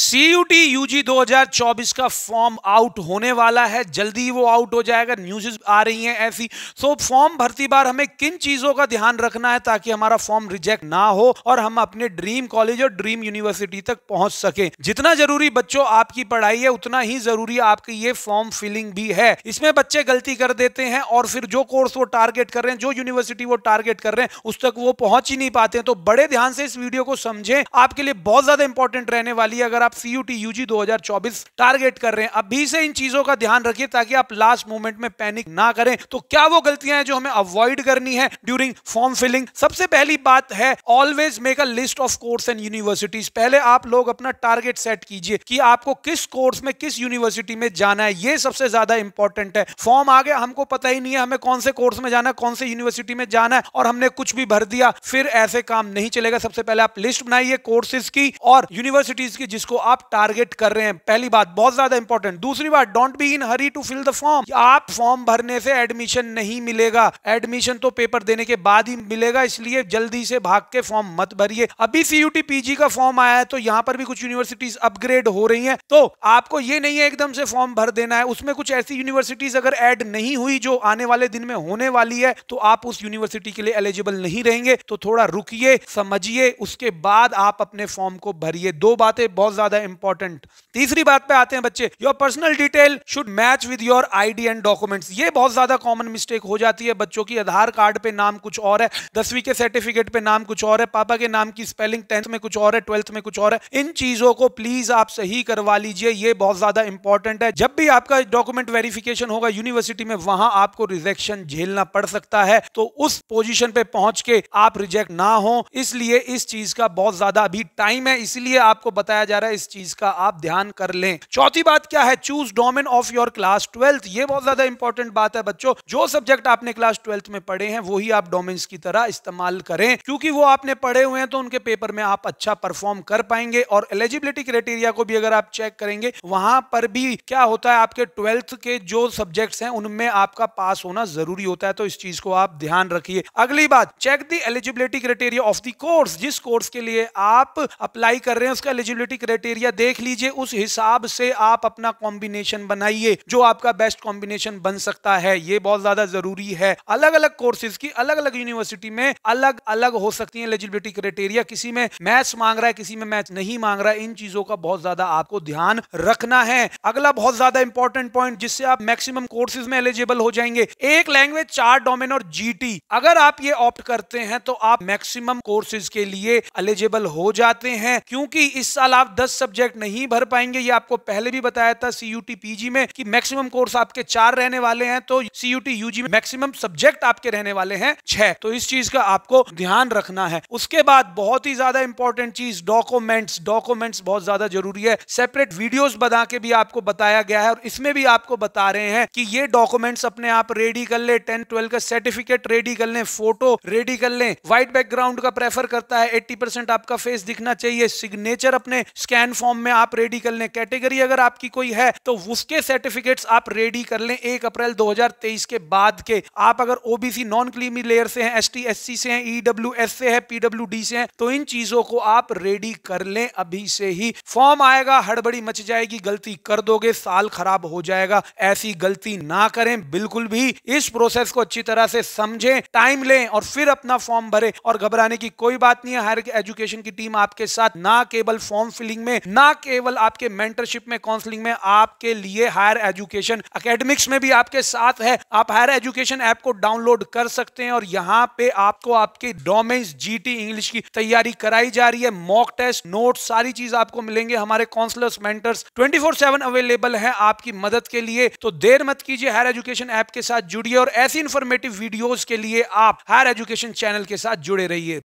CUT UG 2024 का form out होने वाला है जल्दी वो आउट हो जाएगा न्यूज आ रही हैं ऐसी सो फॉर्म भर्ती बार हमें किन चीजों का ध्यान रखना है ताकि हमारा फॉर्म रिजेक्ट ना हो और हम अपने ड्रीम कॉलेज और ड्रीम यूनिवर्सिटी तक पहुंच सके जितना जरूरी बच्चों आपकी पढ़ाई है उतना ही जरूरी आपकी ये फॉर्म फिलिंग भी है इसमें बच्चे गलती कर देते हैं और फिर जो कोर्स वो टारगेट कर रहे हैं जो यूनिवर्सिटी वो टारगेट कर रहे हैं उस तक वो पहुंच ही नहीं पाते तो बड़े ध्यान से इस वीडियो को समझें आपके लिए बहुत ज्यादा इंपॉर्टेंट रहने वाली है अगर अगर आप सीयूटी यूजी 2024 टारगेट कर रहे हैं अभी से इन चीजों का ध्यान रखिए ताकि आप लास्ट मोमेंट में पैनिक ना करें तो क्या वो गलतियां हैं जो हमें अवॉइड करनी है ड्यूरिंग फॉर्म फिलिंग सबसे पहली बात है always make a list of course and universities पहले आप लोग अपना टारगेट सेट कीजिए कि आपको किस कोर्स में किस यूनिवर्सिटी में जाना है ये सबसे ज्यादा इंपॉर्टेंट है फॉर्म आ गया हमको पता ही नहीं है हमें कौन से कोर्स में जाना है कौन से यूनिवर्सिटी में जाना है और हमने कुछ भी भर दिया फिर ऐसे काम नहीं चलेगा सबसे पहले आप लिस्ट बनाइए कोर्सेज की और यूनिवर्सिटीज की जिसको जिसको आप टारगेट कर रहे हैं पहली बात बहुत ज्यादा इंपॉर्टेंट दूसरी बात don't be in hurry to fill the form आप फॉर्म भरने से एडमिशन नहीं मिलेगा एडमिशन तो पेपर देने के बाद ही मिलेगा इसलिए जल्दी से भाग के फॉर्म मत भरिए अभी सीयूटी पीजी का फॉर्म आया है तो यहाँ पर भी कुछ यूनिवर्सिटीज अपग्रेड हो रही है तो आपको ये नहीं है एकदम से फॉर्म भर देना है उसमें कुछ ऐसी यूनिवर्सिटीज अगर एड नहीं हुई जो आने वाले दिन में होने वाली है तो आप उस यूनिवर्सिटी के लिए एलिजिबल नहीं रहेंगे तो थोड़ा रुकिए समझिए उसके बाद आप अपने फॉर्म को भरिए दो बातें बहुत ज्यादा इंपॉर्टेंट तीसरी बात पे आते हैं बच्चे your personal detail should match with your ID and documents ये बहुत ज्यादा कॉमन मिस्टेक हो जाती है बच्चों की आधार कार्ड पे नाम कुछ और है दसवीं के सर्टिफिकेट पे नाम कुछ और है पापा के नाम की स्पेलिंग टेंथ में कुछ और है ट्वेल्थ में कुछ और है इन चीजों को प्लीज आप सही करवा लीजिए ये बहुत ज्यादा इंपॉर्टेंट है जब भी आपका डॉक्यूमेंट वेरिफिकेशन होगा यूनिवर्सिटी में वहां आपको रिजेक्शन झेलना पड़ सकता है तो उस पोजिशन पे पहुंच के आप रिजेक्ट ना हो इसलिए इस चीज का बहुत ज्यादा अभी टाइम है इसलिए आपको बताया जा रहा है है इस चीज का आप ध्यान कर लें चौथी बात क्या है choose domain of your class twelfth ये बहुत ज्यादा इंपॉर्टेंट बात है बच्चों जो सब्जेक्ट आपने क्लास ट्वेल्थ में पढ़े हैं वही आप डोमेन की तरह इस्तेमाल करें क्योंकि वो आपने पढ़े हुए हैं तो उनके पेपर में आप अच्छा परफॉर्म कर पाएंगे और एलिजिबिलिटी क्राइटेरिया को भी अगर आप चेक करेंगे वहां पर भी क्या होता है आपके ट्वेल्थ के जो सब्जेक्ट्स हैं उनमें आपका पास होना जरूरी होता है तो इस चीज को आप ध्यान रखिए अगली बात check the eligibility criteria of the course जिस कोर्स के लिए आप अप्लाई कर रहे हैं उसका एलिजिबिलिटी क्राइटेरिया क्राइटेरिया देख लीजिए उस हिसाब से आप अपना कॉम्बिनेशन बनाइए जो आपका बेस्ट कॉम्बिनेशन बन सकता है ये बहुत ज्यादा जरूरी है अलग अलग कोर्सेज की अलग अलग यूनिवर्सिटी में अलग अलग हो सकती है एलिजिबिलिटी क्राइटेरिया किसी में मैथ्स मांग रहा है किसी में मैथ्स नहीं मांग रहा है इन चीजों का बहुत ज्यादा आपको ध्यान रखना है अगला बहुत ज्यादा इंपॉर्टेंट पॉइंट जिससे आप मैक्सिमम कोर्सेज में एलिजिबल हो जाएंगे एक लैंग्वेज चार डोमेन और जीटी अगर आप ये ऑप्ट करते हैं तो आप मैक्सिमम कोर्सेज के लिए एलिजिबल हो जाते हैं क्योंकि इस साल आप दस दस सब्जेक्ट नहीं भर पाएंगे ये आपको पहले भी बताया था सीयूटी पीजी में कि मैक्सिमम कोर्स आपके चार रहने वाले हैं तो सीयूटी यूजी में मैक्सिमम सब्जेक्ट आपके रहने वाले हैं छह तो इस चीज का आपको ध्यान रखना है उसके बाद बहुत ही ज्यादा इंपॉर्टेंट चीज डॉक्यूमेंट्स डॉक्यूमेंट्स बहुत ज्यादा जरूरी है सेपरेट वीडियोस बना के भी आपको बताया गया है और इसमें भी आपको बता रहे हैं कि ये डॉक्यूमेंट्स अपने आप रेडी कर ले टेन ट्वेल्व का सर्टिफिकेट रेडी कर ले फोटो रेडी कर ले व्हाइट बैकग्राउंड का प्रेफर करता है एट्टी आपका फेस दिखना चाहिए सिग्नेचर अपने स्कैन एन फॉर्म में आप रेडी कर लें कैटेगरी अगर आपकी कोई है तो उसके सर्टिफिकेट्स आप रेडी कर लें एक अप्रैल 2023 के बाद के आप अगर ओबीसी नॉन क्लीमी लेयर से हैं एसटी से हैं ईडब्ल्यू e से है पीडब्ल्यू से हैं तो इन चीजों को आप रेडी कर लें अभी से ही फॉर्म आएगा हड़बड़ी मच जाएगी गलती कर दोगे साल खराब हो जाएगा ऐसी गलती ना करें बिल्कुल भी इस प्रोसेस को अच्छी तरह से समझें टाइम लें और फिर अपना फॉर्म भरे और घबराने की कोई बात नहीं है हायर एजुकेशन की टीम आपके साथ ना केवल फॉर्म फिलिंग काउंसलिंग में ना केवल आपके मेंटरशिप में काउंसलिंग में आपके लिए हायर एजुकेशन अकेडमिक्स में भी आपके साथ है आप हायर एजुकेशन ऐप को डाउनलोड कर सकते हैं और यहाँ पे आपको आपके डोमेन्स जीटी इंग्लिश की तैयारी कराई जा रही है मॉक टेस्ट नोट सारी चीज आपको मिलेंगे हमारे काउंसलर्स मेंटर्स 24/7 अवेलेबल है आपकी मदद के लिए तो देर मत कीजिए हायर एजुकेशन ऐप के साथ जुड़िए और ऐसी इंफॉर्मेटिव वीडियोस के लिए आप हायर एजुकेशन चैनल के साथ जुड़े रहिए